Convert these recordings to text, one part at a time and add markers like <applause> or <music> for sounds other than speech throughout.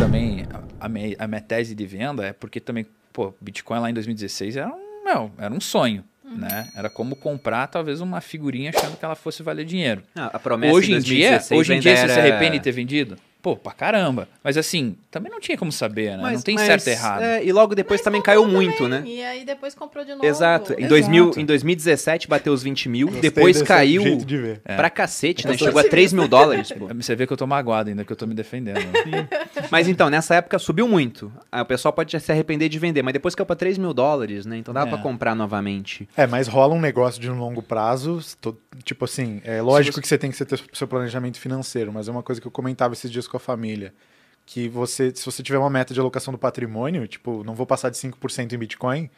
também a minha, a minha tese de venda é porque também, pô, Bitcoin lá em 2016 era um, era um sonho. Uhum. Né? Era como comprar talvez uma figurinha achando que ela fosse valer dinheiro. Ah, hoje em dia, hoje em dia você se arrepende de ter vendido? Pô, pra caramba. Mas assim, também não tinha como saber, né? Mas, não tem mas, certo e errado. É, e logo depois mas também caiu também. muito, né? E aí depois comprou de novo. Exato. Em, Exato. 2000, em 2017 bateu os 20 mil, Gostei depois caiu jeito de ver. É. pra cacete, né? Chegou a 3 mil dólares. Pô. Você vê que eu tô magoado ainda, que eu tô me defendendo. <laughs> mas então, nessa época subiu muito. Aí ah, o pessoal pode se arrepender de vender, mas depois caiu pra 3 mil dólares, né? Então dá é. pra comprar novamente. É, mas rola um negócio de um longo prazo. Tipo assim, é lógico você... que você tem que ter seu planejamento financeiro, mas é uma coisa que eu comentava esses dias com a família, que você, se você tiver uma meta de alocação do patrimônio, tipo, não vou passar de 5% em Bitcoin,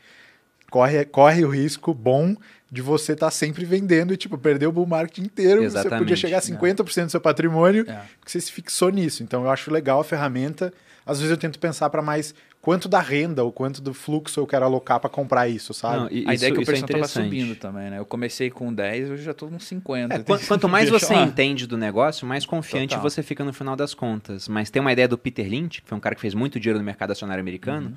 corre, corre o risco bom de você estar tá sempre vendendo e, tipo, perder o bull market inteiro. Exatamente, você podia chegar a 50% é. do seu patrimônio, é. que você se fixou nisso. Então, eu acho legal a ferramenta. Às vezes eu tento pensar para mais quanto da renda ou quanto do fluxo eu quero alocar para comprar isso, sabe? Não, a ideia é que o é preço está subindo também, né? Eu comecei com 10, hoje já estou com 50. É, quanto, quanto mais você entende do negócio, mais confiante Total. você fica no final das contas. Mas tem uma ideia do Peter Lynch, que foi um cara que fez muito dinheiro no mercado acionário americano, uhum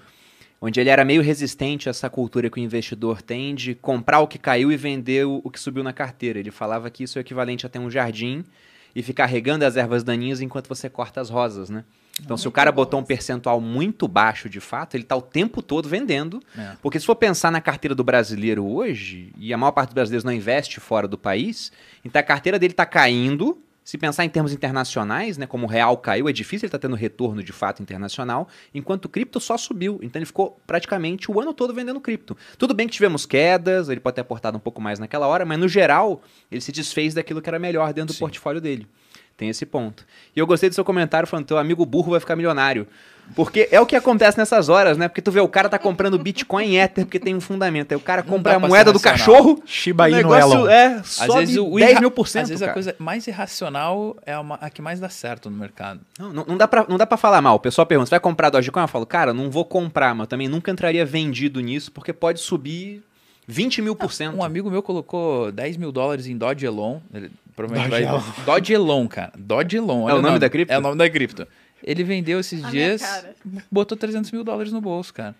onde ele era meio resistente a essa cultura que o investidor tem de comprar o que caiu e vender o que subiu na carteira. Ele falava que isso é equivalente a ter um jardim e ficar regando as ervas daninhas enquanto você corta as rosas, né? Então, se o cara botou um percentual muito baixo de fato, ele está o tempo todo vendendo. É. Porque se for pensar na carteira do brasileiro hoje, e a maior parte dos brasileiros não investe fora do país, então a carteira dele está caindo, se pensar em termos internacionais, né, como o real caiu, é difícil ele estar tá tendo retorno de fato internacional, enquanto o cripto só subiu. Então ele ficou praticamente o ano todo vendendo cripto. Tudo bem que tivemos quedas, ele pode ter aportado um pouco mais naquela hora, mas no geral ele se desfez daquilo que era melhor dentro Sim. do portfólio dele. Tem esse ponto. E eu gostei do seu comentário falando: teu amigo burro vai ficar milionário. Porque é o que acontece nessas horas, né? Porque tu vê, o cara tá comprando Bitcoin em Ether porque tem um fundamento. Aí o cara compra a moeda do cachorro. Shiba Inu Elon. É, sobe às vezes o 10 mil por cento. Às vezes cara. a coisa mais irracional é uma, a que mais dá certo no mercado. Não, não, não, dá pra, não dá pra falar mal. O pessoal pergunta: você vai comprar Dogecoin? Eu falo, cara, não vou comprar, mas também nunca entraria vendido nisso porque pode subir 20 mil por cento. Um amigo meu colocou 10 mil dólares em dodge Elon. Ele Provavelmente Dogelon. vai. Dogelon, <laughs> cara. Dogelon. É o nome, da cripto? É o nome da cripto. Ele vendeu esses A dias, botou 300 mil dólares no bolso, cara.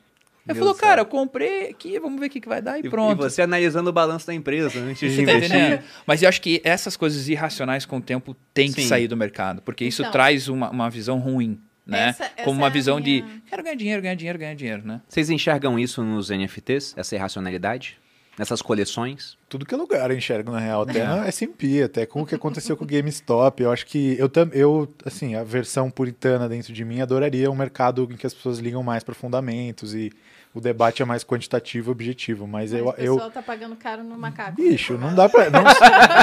Ele falou, cara, eu comprei aqui, vamos ver o que, que vai dar e, e pronto. E você analisando o balanço da empresa antes de tá investir. Né? Mas eu acho que essas coisas irracionais com o tempo têm que sair do mercado, porque isso então. traz uma, uma visão ruim. Né? Essa, essa Como é uma é visão minha... de quero ganhar dinheiro, ganhar dinheiro, ganhar dinheiro, né? Vocês enxergam isso nos NFTs, essa irracionalidade? nessas coleções? Tudo que é lugar eu enxergo, na real. Até é. é S&P, até com o que aconteceu com o GameStop. Eu acho que eu, eu, assim, a versão puritana dentro de mim adoraria um mercado em que as pessoas ligam mais para fundamentos e o debate é mais quantitativo e objetivo. Mas, mas eu... O pessoal eu... tá pagando caro no macaco. Bicho, não dá para... Não,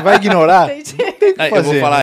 vai ignorar? <laughs> Entendi. Não tem que fazer. É, eu vou falar